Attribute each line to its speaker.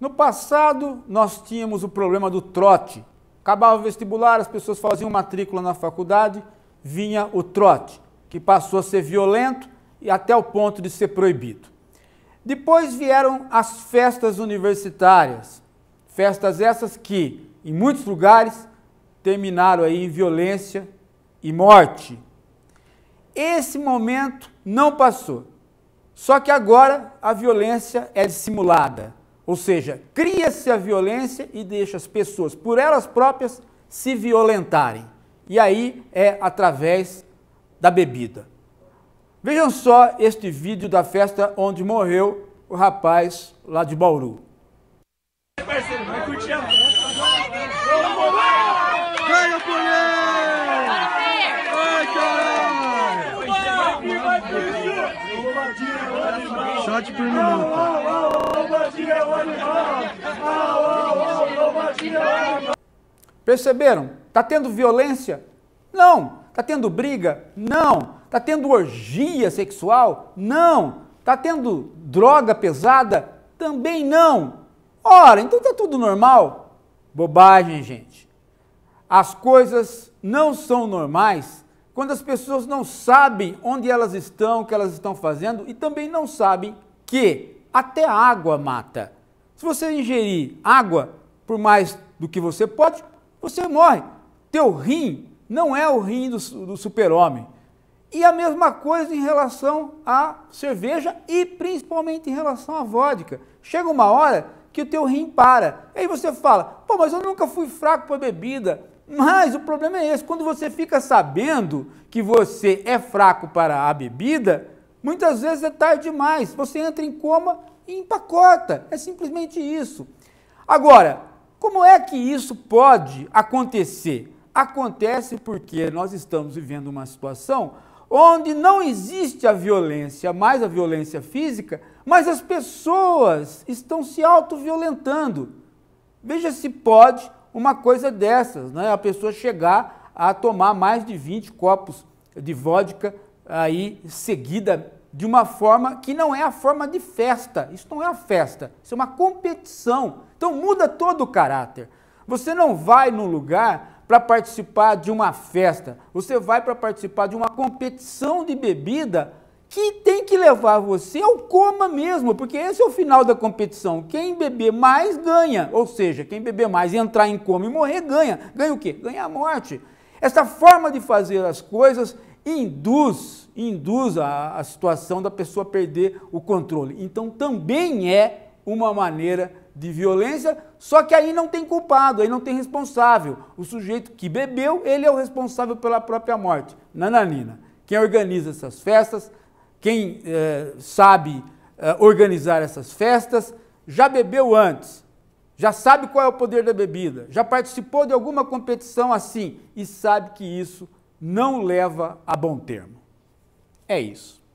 Speaker 1: No passado, nós tínhamos o problema do trote. Acabava o vestibular, as pessoas faziam matrícula na faculdade, vinha o trote, que passou a ser violento e até o ponto de ser proibido. Depois vieram as festas universitárias, festas essas que, em muitos lugares, terminaram aí em violência e morte. Esse momento não passou. Só que agora a violência é dissimulada. Ou seja, cria-se a violência e deixa as pessoas, por elas próprias, se violentarem. E aí é através da bebida. Vejam só este vídeo da festa onde morreu o rapaz lá de Bauru. Shot por minuto. Perceberam? Está tendo violência? Não. Está tendo briga? Não. Está tendo orgia sexual? Não. Está tendo droga pesada? Também não. Ora, então está tudo normal? Bobagem, gente. As coisas não são normais quando as pessoas não sabem onde elas estão, o que elas estão fazendo e também não sabem que até a água mata. Se você ingerir água por mais do que você pode, você morre. Teu rim não é o rim do, do super-homem. E a mesma coisa em relação à cerveja e principalmente em relação à vodka. Chega uma hora que o teu rim para. E aí você fala, pô, mas eu nunca fui fraco para bebida. Mas o problema é esse, quando você fica sabendo que você é fraco para a bebida, Muitas vezes é tarde demais, você entra em coma e empacota, é simplesmente isso. Agora, como é que isso pode acontecer? Acontece porque nós estamos vivendo uma situação onde não existe a violência, mais a violência física, mas as pessoas estão se auto-violentando. Veja se pode uma coisa dessas, né? a pessoa chegar a tomar mais de 20 copos de vodka aí seguida de uma forma que não é a forma de festa. Isso não é a festa, isso é uma competição. Então muda todo o caráter. Você não vai num lugar para participar de uma festa, você vai para participar de uma competição de bebida que tem que levar você ao coma mesmo, porque esse é o final da competição. Quem beber mais ganha, ou seja, quem beber mais entrar em coma e morrer ganha. Ganha o quê? Ganha a morte. Essa forma de fazer as coisas induz, induz a, a situação da pessoa perder o controle. Então também é uma maneira de violência, só que aí não tem culpado, aí não tem responsável. O sujeito que bebeu, ele é o responsável pela própria morte. Nananina. Quem organiza essas festas, quem eh, sabe eh, organizar essas festas, já bebeu antes, já sabe qual é o poder da bebida, já participou de alguma competição assim e sabe que isso não leva a bom termo. É isso.